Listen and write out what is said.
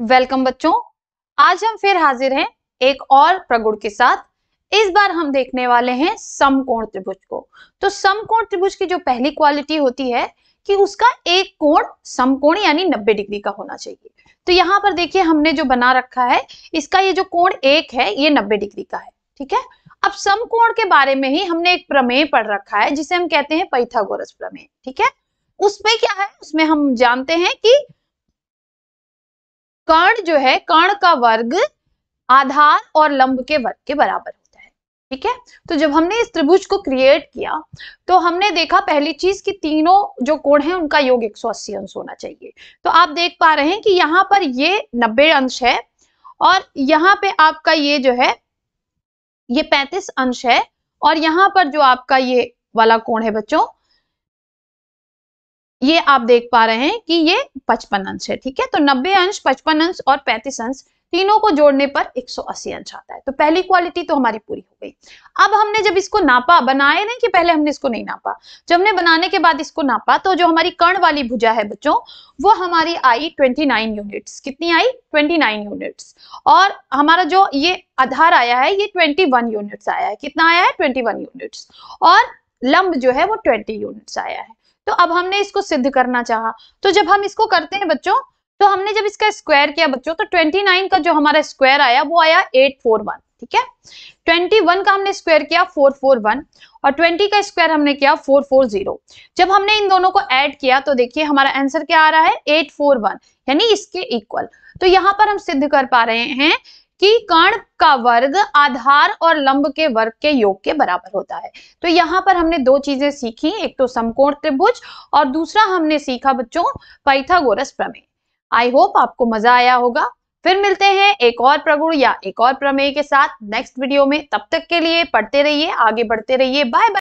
welcome बच्चों आज हम फिर हाजिर हैं एक और प्रगुण के साथ इस बार हम देखने वाले हैं समकोण त्रिभुज को तो समकोण त्रिभुज की जो पहली क्वालिटी होती है कि उसका एक कोण समकोण यानी 90 डिग्री का होना चाहिए तो यहाँ पर देखिए हमने जो बना रखा है इसका ये जो कोण एक है ये नब्बे डिग्री का है ठीक है अब समकोण के बारे में ही हमने एक प्रमेय पढ़ रखा है जिसे हम कहते हैं पैथागोरस प्रमेय ठीक है उसमें क्या है उसमें हम जानते हैं कि कर्ण जो है कर्ण का वर्ग आधार और लंब के वर्ग के बराबर होता है ठीक है तो जब हमने इस त्रिभुज को क्रिएट किया तो हमने देखा पहली चीज कि तीनों जो कोण है उनका योग 180 अंश होना चाहिए तो आप देख पा रहे हैं कि यहाँ पर ये 90 अंश है और यहाँ पे आपका ये जो है ये 35 अंश है और यहाँ पर जो आपका ये वाला कोण है बच्चों ये आप देख पा रहे हैं कि ये पचपन अंश है ठीक है तो नब्बे अंश पचपन अंश और पैंतीस अंश तीनों को जोड़ने पर 180 अंश आता है तो पहली क्वालिटी तो हमारी पूरी हो गई अब हमने जब इसको नापा बनाए नहीं कि पहले हमने इसको नहीं नापा जब हमने बनाने के बाद इसको नापा तो जो हमारी कर्ण वाली भुजा है बच्चों वो हमारी आई 29 यूनिट्स कितनी आई 29 यूनिट्स और हमारा जो ये आधार आया है ये वन यूनिट्स आया है कितना आया है वन यूनिट्स और लंब जो है वो ट्वेंटी यूनिट्स आया है तो अब हमने इसको सिद्ध करना चाहा तो जब हम इसको करते हैं बच्चों तो हमने जब इसका स्क्वायर किया बच्चों तो 29 का जो हमारा स्क्वायर आया वो आया 841 ठीक है 21 का हमने स्क्वायर किया 441 और 20 का स्क्वायर हमने किया 440 जब हमने इन दोनों को ऐड किया तो देखिए हमारा आंसर क्या आ रहा है 841 यानी इसके इक्वल तो यहाँ पर हम सिद्ध कर पा रहे हैं कि कर्ण का वर्ग आधार और लंब के वर्ग के योग के बराबर होता है तो यहाँ पर हमने दो चीजें सीखी एक तो समकोण त्रिभुज और दूसरा हमने सीखा बच्चों पैथागोरस प्रमेय आई होप आपको मजा आया होगा फिर मिलते हैं एक और प्रगुण या एक और प्रमेय के साथ नेक्स्ट वीडियो में तब तक के लिए पढ़ते रहिए आगे बढ़ते रहिए बाय बाय